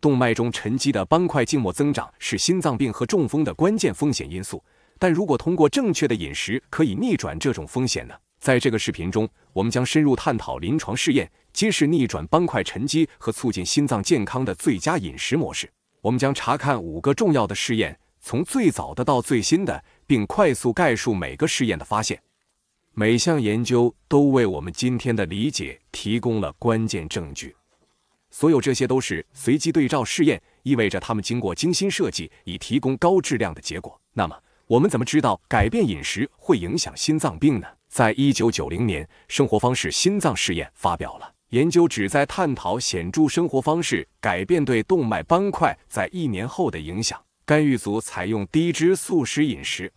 动脉中沉积的斑块静默增长是心脏病和中风的关键风险因素，但如果通过正确的饮食可以逆转这种风险呢？在这个视频中，我们将深入探讨临床试验，揭示逆转斑块沉积和促进心脏健康的最佳饮食模式。我们将查看五个重要的试验，从最早的到最新的，并快速概述每个试验的发现。每项研究都为我们今天的理解提供了关键证据。所有这些都是随机对照试验，意味着他们经过精心设计，以提供高质量的结果。那么，我们怎么知道改变饮食会影响心脏病呢？在一九九零年，生活方式心脏试验发表了研究，旨在探讨显著生活方式改变对动脉斑块在一年后的影响。干预组采用低脂素食饮食，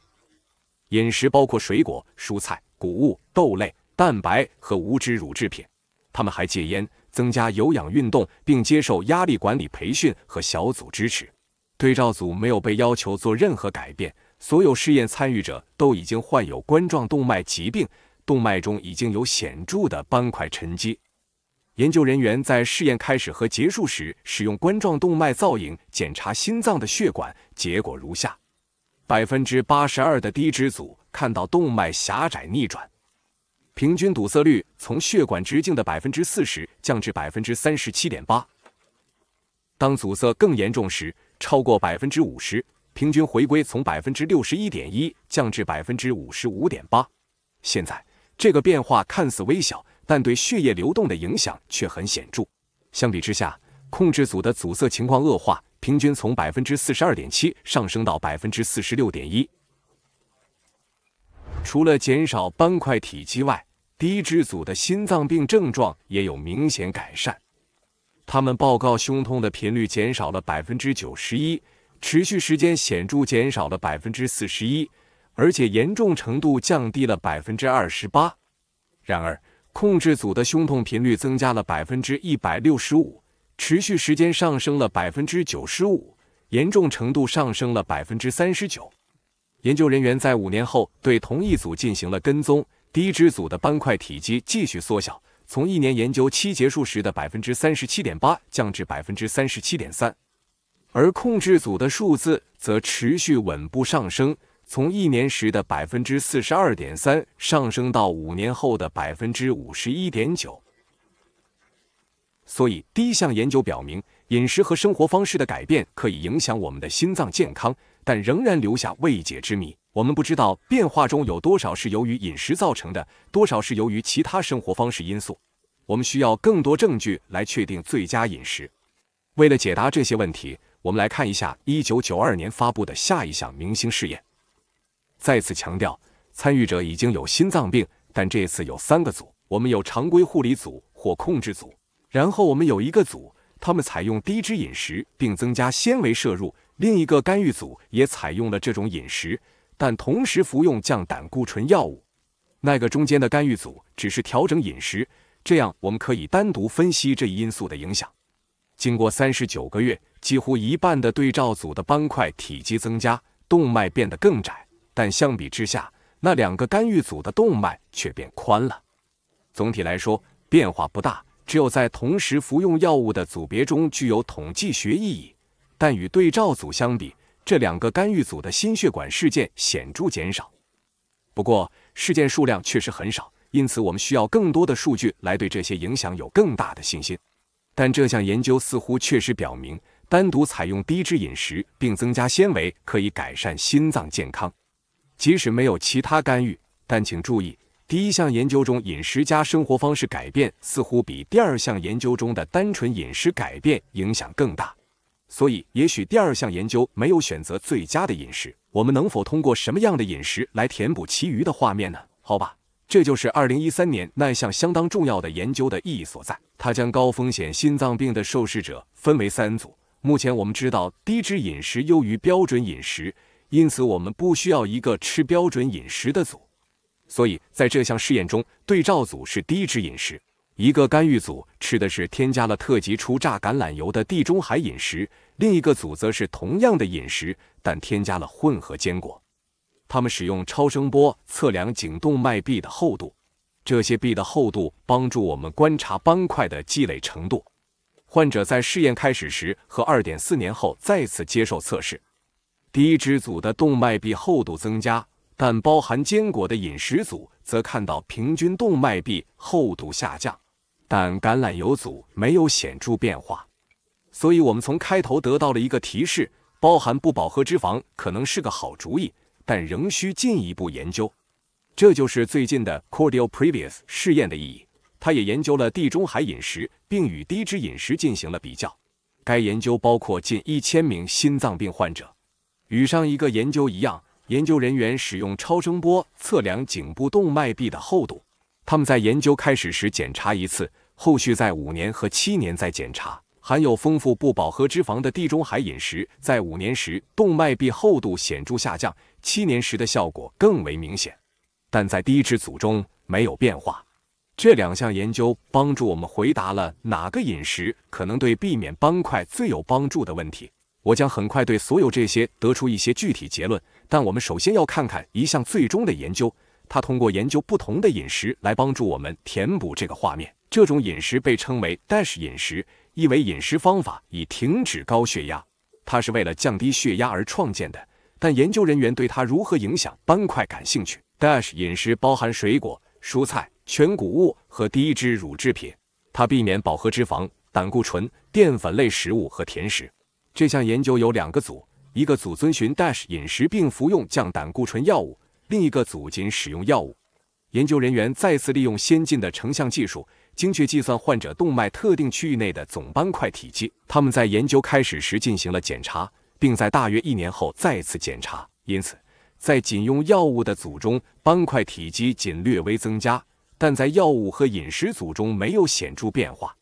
饮食包括水果、蔬菜、谷物、豆类、蛋白和无脂乳制品，他们还戒烟。增加有氧运动，并接受压力管理培训和小组支持。对照组没有被要求做任何改变。所有试验参与者都已经患有冠状动脉疾病，动脉中已经有显著的斑块沉积。研究人员在试验开始和结束时使用冠状动脉造影检查心脏的血管。结果如下：百分之八十二的低脂组看到动脉狭窄逆转。平均堵塞率从血管直径的百分之四十降至百分之三十七点八。当阻塞更严重时，超过百分之五十，平均回归从百分之六十一点一降至百分之五十五点八。现在这个变化看似微小，但对血液流动的影响却很显著。相比之下，控制组的阻塞情况恶化，平均从百分之四十二点七上升到百分之四十六点一。除了减少斑块体积外，低脂组的心脏病症状也有明显改善。他们报告胸痛的频率减少了百分之九十一，持续时间显著减少了百分之四十一，而且严重程度降低了百分之二十八。然而，控制组的胸痛频率增加了百分之一百六十五，持续时间上升了百分之九十五，严重程度上升了百分之三十九。研究人员在五年后对同一组进行了跟踪，低脂组的斑块体积继续缩小，从一年研究期结束时的百分之三十七点八降至百分之三十七点三，而控制组的数字则持续稳步上升，从一年时的百分之四十二点三上升到五年后的百分之五十一点九。所以，第一项研究表明。饮食和生活方式的改变可以影响我们的心脏健康，但仍然留下未解之谜。我们不知道变化中有多少是由于饮食造成的，多少是由于其他生活方式因素。我们需要更多证据来确定最佳饮食。为了解答这些问题，我们来看一下一九九二年发布的下一项明星试验。再次强调，参与者已经有心脏病，但这次有三个组：我们有常规护理组或控制组，然后我们有一个组。他们采用低脂饮食，并增加纤维摄入。另一个干预组也采用了这种饮食，但同时服用降胆固醇药物。那个中间的干预组只是调整饮食，这样我们可以单独分析这一因素的影响。经过三十九个月，几乎一半的对照组的斑块体积增加，动脉变得更窄。但相比之下，那两个干预组的动脉却变宽了。总体来说，变化不大。只有在同时服用药物的组别中具有统计学意义，但与对照组相比，这两个干预组的心血管事件显著减少。不过，事件数量确实很少，因此我们需要更多的数据来对这些影响有更大的信心。但这项研究似乎确实表明，单独采用低脂饮食并增加纤维可以改善心脏健康，即使没有其他干预。但请注意。第一项研究中，饮食加生活方式改变似乎比第二项研究中的单纯饮食改变影响更大，所以也许第二项研究没有选择最佳的饮食。我们能否通过什么样的饮食来填补其余的画面呢？好吧，这就是二零一三年那项相当重要的研究的意义所在。它将高风险心脏病的受试者分为三组。目前我们知道低脂饮食优于标准饮食，因此我们不需要一个吃标准饮食的组。所以，在这项试验中，对照组是低脂饮食，一个干预组吃的是添加了特级初榨橄榄油的地中海饮食，另一个组则是同样的饮食，但添加了混合坚果。他们使用超声波测量颈动脉壁的厚度，这些壁的厚度帮助我们观察斑块的积累程度。患者在试验开始时和二点四年后再次接受测试，低脂组的动脉壁厚度增加。但包含坚果的饮食组则看到平均动脉壁厚度下降，但橄榄油组没有显著变化。所以，我们从开头得到了一个提示：包含不饱和脂肪可能是个好主意，但仍需进一步研究。这就是最近的 c o r d i a l Previous 试验的意义。他也研究了地中海饮食，并与低脂饮食进行了比较。该研究包括近一千名心脏病患者，与上一个研究一样。研究人员使用超声波测量颈部动脉壁的厚度。他们在研究开始时检查一次，后续在五年和七年再检查。含有丰富不饱和脂肪的地中海饮食，在五年时动脉壁厚度显著下降，七年时的效果更为明显。但在低脂组中没有变化。这两项研究帮助我们回答了哪个饮食可能对避免斑块最有帮助的问题。我将很快对所有这些得出一些具体结论，但我们首先要看看一项最终的研究。它通过研究不同的饮食来帮助我们填补这个画面。这种饮食被称为 Dash 饮食，意为饮食方法以停止高血压。它是为了降低血压而创建的，但研究人员对它如何影响斑块感兴趣。Dash 饮食包含水果、蔬菜、全谷物和低脂乳制品。它避免饱和脂肪、胆固醇、淀粉类食物和甜食。这项研究有两个组，一个组遵循 Dash 饮食并服用降胆固醇药物，另一个组仅使用药物。研究人员再次利用先进的成像技术，精确计算患者动脉特定区域内的总斑块体积。他们在研究开始时进行了检查，并在大约一年后再次检查。因此，在仅用药物的组中，斑块体积仅略微增加，但在药物和饮食组中没有显著变化。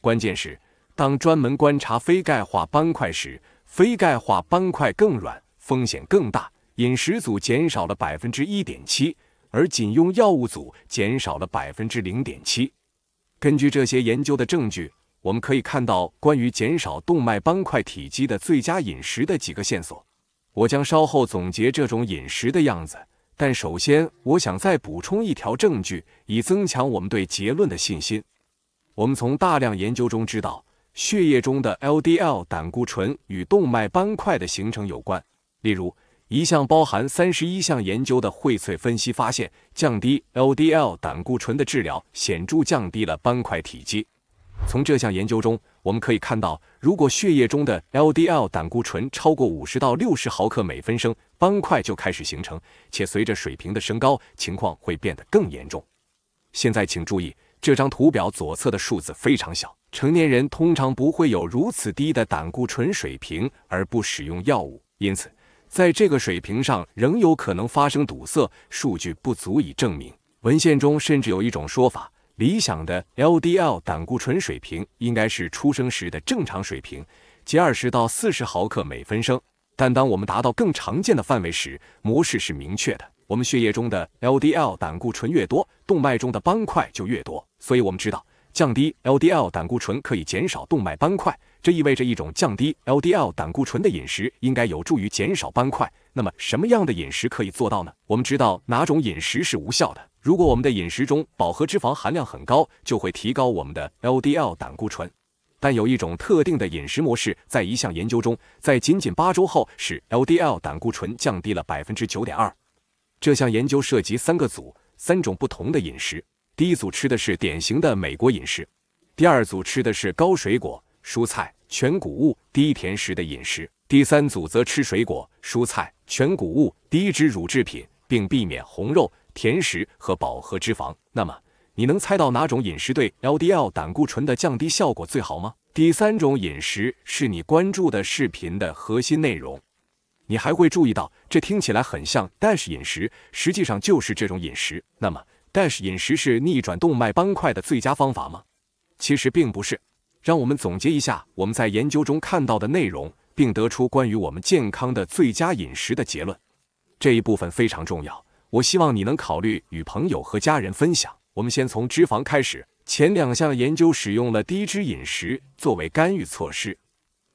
关键是。当专门观察非钙化斑块时，非钙化斑块更软，风险更大。饮食组减少了百分之一点七，而仅用药物组减少了百分之零点七。根据这些研究的证据，我们可以看到关于减少动脉斑块体积的最佳饮食的几个线索。我将稍后总结这种饮食的样子，但首先我想再补充一条证据，以增强我们对结论的信心。我们从大量研究中知道。血液中的 LDL 胆固醇与动脉斑块的形成有关。例如，一项包含三十一项研究的荟萃分析发现，降低 LDL 胆固醇的治疗显著降低了斑块体积。从这项研究中，我们可以看到，如果血液中的 LDL 胆固醇超过五十到六十毫克每分升，斑块就开始形成，且随着水平的升高，情况会变得更严重。现在，请注意。这张图表左侧的数字非常小，成年人通常不会有如此低的胆固醇水平而不使用药物，因此在这个水平上仍有可能发生堵塞。数据不足以证明。文献中甚至有一种说法，理想的 LDL 胆固醇水平应该是出生时的正常水平，即二十到四十毫克每分升。但当我们达到更常见的范围时，模式是明确的。我们血液中的 LDL 胆固醇越多，动脉中的斑块就越多。所以，我们知道降低 LDL 胆固醇可以减少动脉斑块。这意味着一种降低 LDL 胆固醇的饮食应该有助于减少斑块。那么，什么样的饮食可以做到呢？我们知道哪种饮食是无效的。如果我们的饮食中饱和脂肪含量很高，就会提高我们的 LDL 胆固醇。但有一种特定的饮食模式，在一项研究中，在仅仅八周后使 LDL 胆固醇降低了百分之九点二。这项研究涉及三个组，三种不同的饮食。第一组吃的是典型的美国饮食，第二组吃的是高水果、蔬菜、全谷物、低甜食的饮食，第三组则吃水果、蔬菜、全谷物、低脂乳制品，并避免红肉、甜食和饱和脂肪。那么你能猜到哪种饮食对 LDL 胆固醇的降低效果最好吗？第三种饮食是你关注的视频的核心内容。你还会注意到，这听起来很像 Dash 饮食，实际上就是这种饮食。那么，Dash 饮食是逆转动脉斑块的最佳方法吗？其实并不是。让我们总结一下我们在研究中看到的内容，并得出关于我们健康的最佳饮食的结论。这一部分非常重要，我希望你能考虑与朋友和家人分享。我们先从脂肪开始。前两项研究使用了低脂饮食作为干预措施。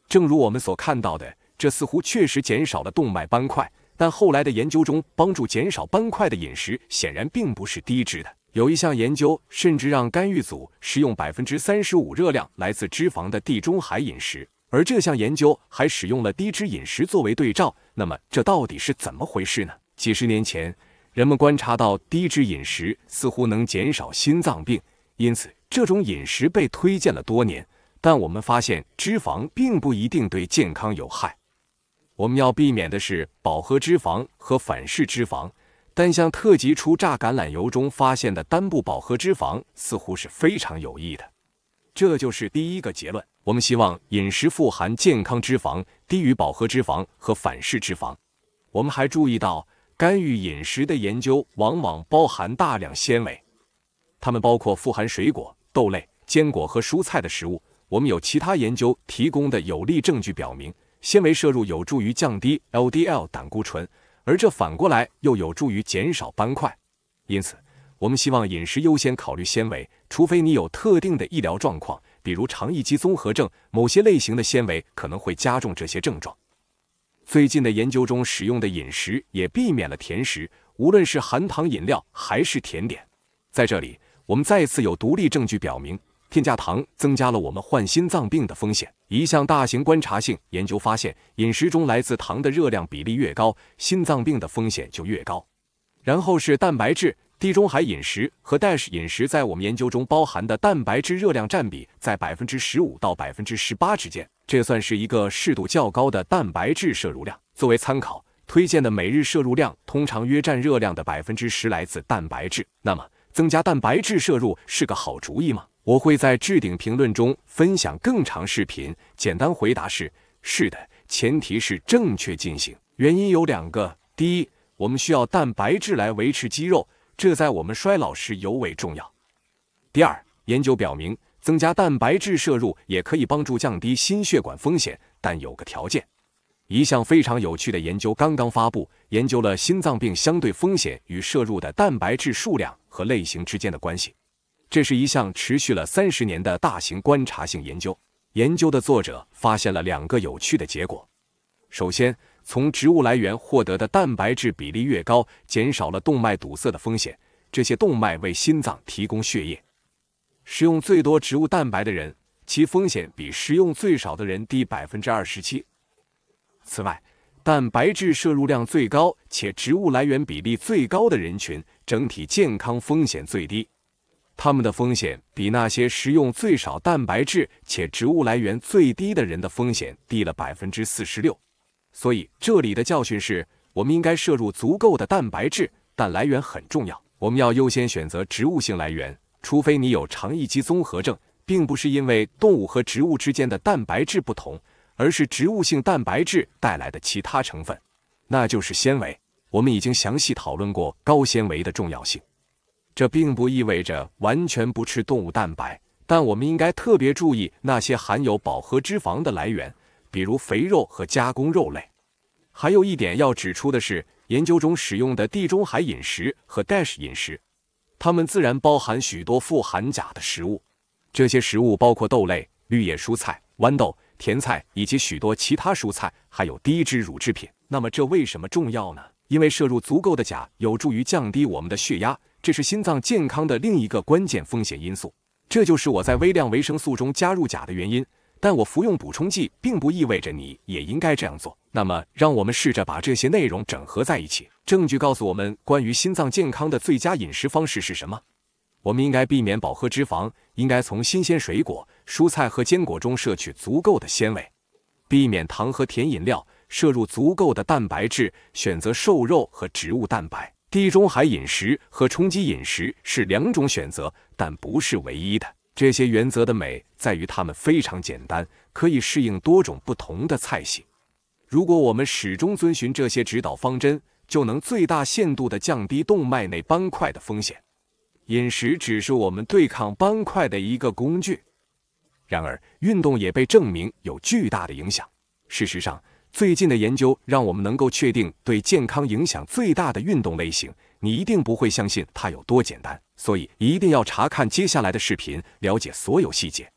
正如我们所看到的，这似乎确实减少了动脉斑块。但后来的研究中，帮助减少斑块的饮食显然并不是低脂的。有一项研究甚至让干预组食用百分之三十五热量来自脂肪的地中海饮食，而这项研究还使用了低脂饮食作为对照。那么，这到底是怎么回事呢？几十年前。人们观察到低脂饮食似乎能减少心脏病，因此这种饮食被推荐了多年。但我们发现脂肪并不一定对健康有害。我们要避免的是饱和脂肪和反式脂肪，但像特级初榨橄榄油中发现的单不饱和脂肪似乎是非常有益的。这就是第一个结论。我们希望饮食富含健康脂肪，低于饱和脂肪和反式脂肪。我们还注意到。干预饮食的研究往往包含大量纤维，它们包括富含水果、豆类、坚果和蔬菜的食物。我们有其他研究提供的有力证据表明，纤维摄入有助于降低 LDL 胆固醇，而这反过来又有助于减少斑块。因此，我们希望饮食优先考虑纤维，除非你有特定的医疗状况，比如肠易激综合症，某些类型的纤维可能会加重这些症状。最近的研究中使用的饮食也避免了甜食，无论是含糖饮料还是甜点。在这里，我们再次有独立证据表明，添加糖增加了我们患心脏病的风险。一项大型观察性研究发现，饮食中来自糖的热量比例越高，心脏病的风险就越高。然后是蛋白质。地中海饮食和 Dash 饮食在我们研究中包含的蛋白质热量占比在百分之十五到百分之十八之间，这算是一个适度较高的蛋白质摄入量。作为参考，推荐的每日摄入量通常约占热量的百分之十来自蛋白质。那么，增加蛋白质摄入是个好主意吗？我会在置顶评论中分享更长视频。简单回答是：是的，前提是正确进行。原因有两个：第一，我们需要蛋白质来维持肌肉。这在我们衰老时尤为重要。第二，研究表明，增加蛋白质摄入也可以帮助降低心血管风险，但有个条件。一项非常有趣的研究刚刚发布，研究了心脏病相对风险与摄入的蛋白质数量和类型之间的关系。这是一项持续了三十年的大型观察性研究。研究的作者发现了两个有趣的结果。首先，从植物来源获得的蛋白质比例越高，减少了动脉堵塞的风险。这些动脉为心脏提供血液。食用最多植物蛋白的人，其风险比食用最少的人低百分之二十七。此外，蛋白质摄入量最高且植物来源比例最高的人群，整体健康风险最低。他们的风险比那些食用最少蛋白质且植物来源最低的人的风险低了百分之四十六。所以，这里的教训是我们应该摄入足够的蛋白质，但来源很重要。我们要优先选择植物性来源，除非你有肠易激综合症。并不是因为动物和植物之间的蛋白质不同，而是植物性蛋白质带来的其他成分，那就是纤维。我们已经详细讨论过高纤维的重要性。这并不意味着完全不吃动物蛋白，但我们应该特别注意那些含有饱和脂肪的来源。比如肥肉和加工肉类。还有一点要指出的是，研究中使用的地中海饮食和 Dash 饮食，它们自然包含许多富含钾的食物。这些食物包括豆类、绿叶蔬菜、豌豆、甜菜以及许多其他蔬菜，还有低脂乳制品。那么这为什么重要呢？因为摄入足够的钾有助于降低我们的血压，这是心脏健康的另一个关键风险因素。这就是我在微量维生素中加入钾的原因。但我服用补充剂并不意味着你也应该这样做。那么，让我们试着把这些内容整合在一起。证据告诉我们，关于心脏健康的最佳饮食方式是什么？我们应该避免饱和脂肪，应该从新鲜水果、蔬菜和坚果中摄取足够的纤维，避免糖和甜饮料，摄入足够的蛋白质，选择瘦肉和植物蛋白。地中海饮食和冲击饮食是两种选择，但不是唯一的。这些原则的美在于它们非常简单，可以适应多种不同的菜系。如果我们始终遵循这些指导方针，就能最大限度地降低动脉内斑块的风险。饮食只是我们对抗斑块的一个工具。然而，运动也被证明有巨大的影响。事实上，最近的研究让我们能够确定对健康影响最大的运动类型。你一定不会相信它有多简单，所以一定要查看接下来的视频，了解所有细节。